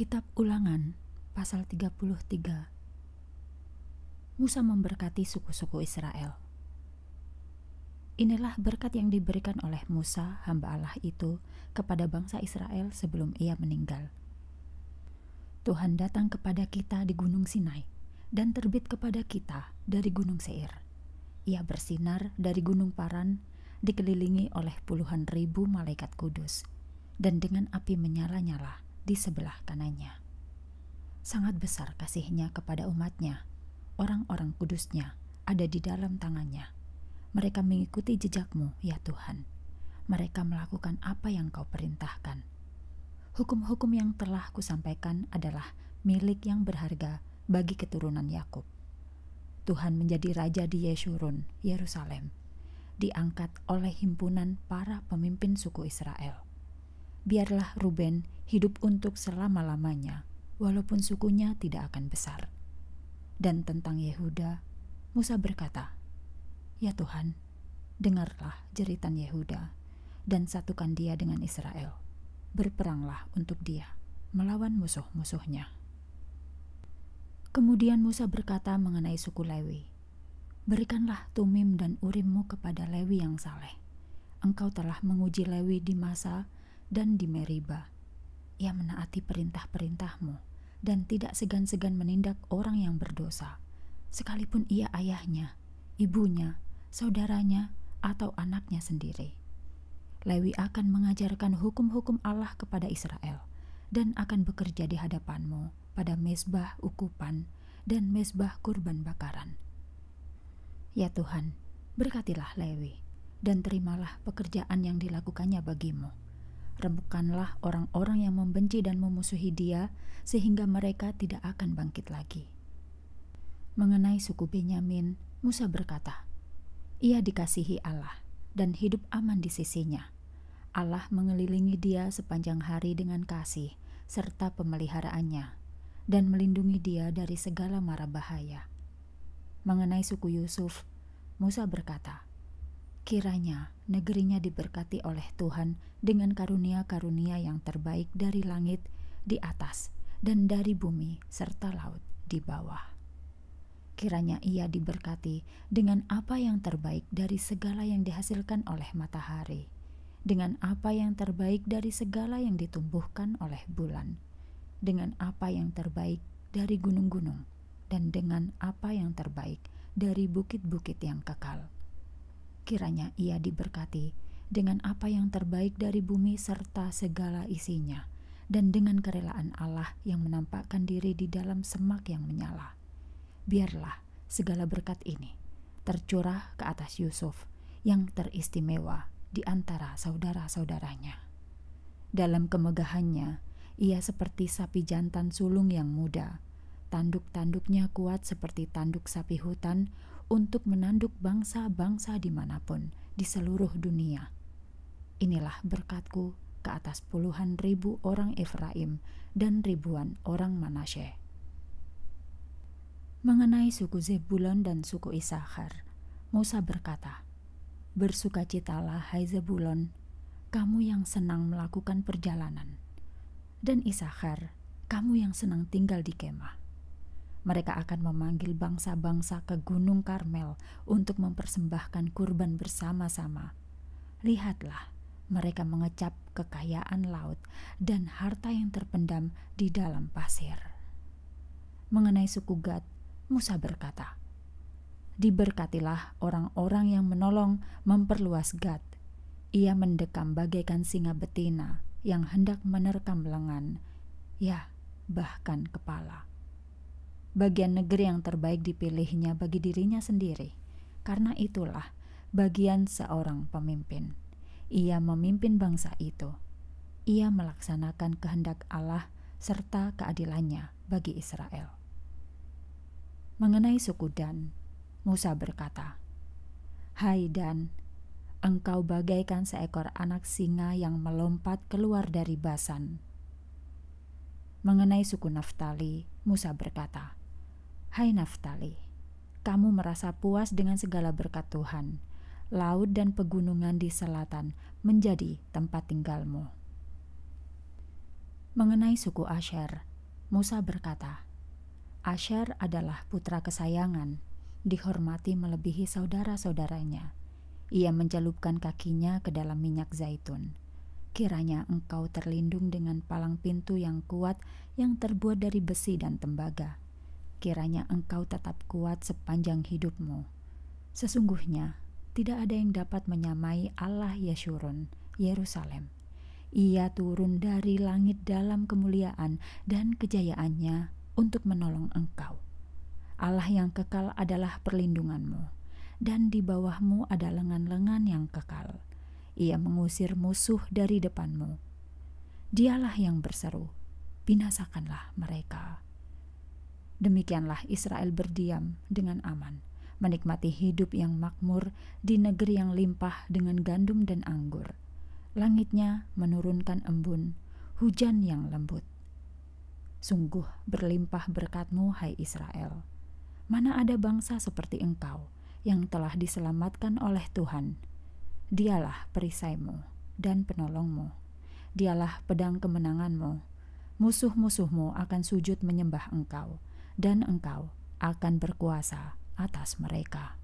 Kitab Ulangan pasal 33 Musa memberkati suku-suku Israel. Inilah berkat yang diberikan oleh Musa, hamba Allah itu, kepada bangsa Israel sebelum ia meninggal. Tuhan datang kepada kita di Gunung Sinai dan terbit kepada kita dari Gunung Seir. Ia bersinar dari Gunung Paran, dikelilingi oleh puluhan ribu malaikat kudus, dan dengan api menyala-nyala di sebelah kanannya. Sangat besar kasihnya kepada umatnya, orang-orang kudusnya ada di dalam tangannya. Mereka mengikuti jejakmu, ya Tuhan. Mereka melakukan apa yang kau perintahkan. Hukum-hukum yang telah kusampaikan adalah milik yang berharga bagi keturunan Yakub. Tuhan menjadi raja di Yeshurun, Yerusalem, diangkat oleh himpunan para pemimpin suku Israel biarlah Ruben hidup untuk selama-lamanya, walaupun sukunya tidak akan besar. Dan tentang Yehuda, Musa berkata, "Ya Tuhan, dengarlah jeritan Yehuda, dan satukan dia dengan Israel. Berperanglah untuk dia melawan musuh-musuhnya." Kemudian Musa berkata mengenai suku Lewi, "Berikanlah Tumim dan Urimmu kepada Lewi yang saleh. Engkau telah menguji Lewi di masa..." dan di Meriba. Ia menaati perintah-perintahmu dan tidak segan-segan menindak orang yang berdosa, sekalipun ia ayahnya, ibunya, saudaranya, atau anaknya sendiri. Lewi akan mengajarkan hukum-hukum Allah kepada Israel dan akan bekerja di hadapanmu pada mesbah ukupan dan mesbah kurban bakaran. Ya Tuhan, berkatilah Lewi dan terimalah pekerjaan yang dilakukannya bagimu Remukanlah orang-orang yang membenci dan memusuhi dia, sehingga mereka tidak akan bangkit lagi. Mengenai suku Benyamin, Musa berkata, "Ia dikasihi Allah dan hidup aman di sisinya. Allah mengelilingi dia sepanjang hari dengan kasih serta pemeliharaannya, dan melindungi dia dari segala mara bahaya." Mengenai suku Yusuf, Musa berkata, Kiranya negerinya diberkati oleh Tuhan dengan karunia-karunia yang terbaik dari langit di atas dan dari bumi serta laut di bawah. Kiranya ia diberkati dengan apa yang terbaik dari segala yang dihasilkan oleh matahari, dengan apa yang terbaik dari segala yang ditumbuhkan oleh bulan, dengan apa yang terbaik dari gunung-gunung, dan dengan apa yang terbaik dari bukit-bukit yang kekal kiranya ia diberkati dengan apa yang terbaik dari bumi serta segala isinya, dan dengan kerelaan Allah yang menampakkan diri di dalam semak yang menyala. Biarlah segala berkat ini tercurah ke atas Yusuf yang teristimewa di antara saudara-saudaranya. Dalam kemegahannya, ia seperti sapi jantan sulung yang muda. Tanduk-tanduknya kuat seperti tanduk sapi hutan, untuk menanduk bangsa-bangsa dimanapun di seluruh dunia. Inilah berkatku ke atas puluhan ribu orang Efraim dan ribuan orang Manasye. Mengenai suku Zebulon dan suku Isakhar, Musa berkata, Bersukacitalah hai Zebulon, kamu yang senang melakukan perjalanan, dan Isakhar, kamu yang senang tinggal di kemah mereka akan memanggil bangsa-bangsa ke Gunung Karmel untuk mempersembahkan kurban bersama-sama. Lihatlah, mereka mengecap kekayaan laut dan harta yang terpendam di dalam pasir. Mengenai suku Gad, Musa berkata, Diberkatilah orang-orang yang menolong memperluas Gad. Ia mendekam bagaikan singa betina yang hendak menerkam lengan, ya bahkan kepala. Bagian negeri yang terbaik dipilihnya bagi dirinya sendiri. Karena itulah bagian seorang pemimpin. Ia memimpin bangsa itu. Ia melaksanakan kehendak Allah serta keadilannya bagi Israel. Mengenai suku Dan, Musa berkata, "Hai Dan, engkau bagaikan seekor anak singa yang melompat keluar dari basan." Mengenai suku Naftali, Musa berkata, Hai Naftali, kamu merasa puas dengan segala berkat Tuhan. Laut dan pegunungan di selatan menjadi tempat tinggalmu. Mengenai suku Asher, Musa berkata, Asher adalah putra kesayangan, dihormati melebihi saudara-saudaranya. Ia mencelupkan kakinya ke dalam minyak zaitun. Kiranya engkau terlindung dengan palang pintu yang kuat yang terbuat dari besi dan tembaga kiranya engkau tetap kuat sepanjang hidupmu. Sesungguhnya, tidak ada yang dapat menyamai Allah Yeshurun, Yerusalem. Ia turun dari langit dalam kemuliaan dan kejayaannya untuk menolong engkau. Allah yang kekal adalah perlindunganmu, dan di bawahmu ada lengan-lengan yang kekal. Ia mengusir musuh dari depanmu. Dialah yang berseru, binasakanlah mereka. Demikianlah Israel berdiam dengan aman, menikmati hidup yang makmur di negeri yang limpah dengan gandum dan anggur. Langitnya menurunkan embun, hujan yang lembut. Sungguh berlimpah berkatmu, hai Israel. Mana ada bangsa seperti engkau yang telah diselamatkan oleh Tuhan? Dialah perisaimu dan penolongmu. Dialah pedang kemenanganmu. Musuh-musuhmu akan sujud menyembah engkau dan engkau akan berkuasa atas mereka.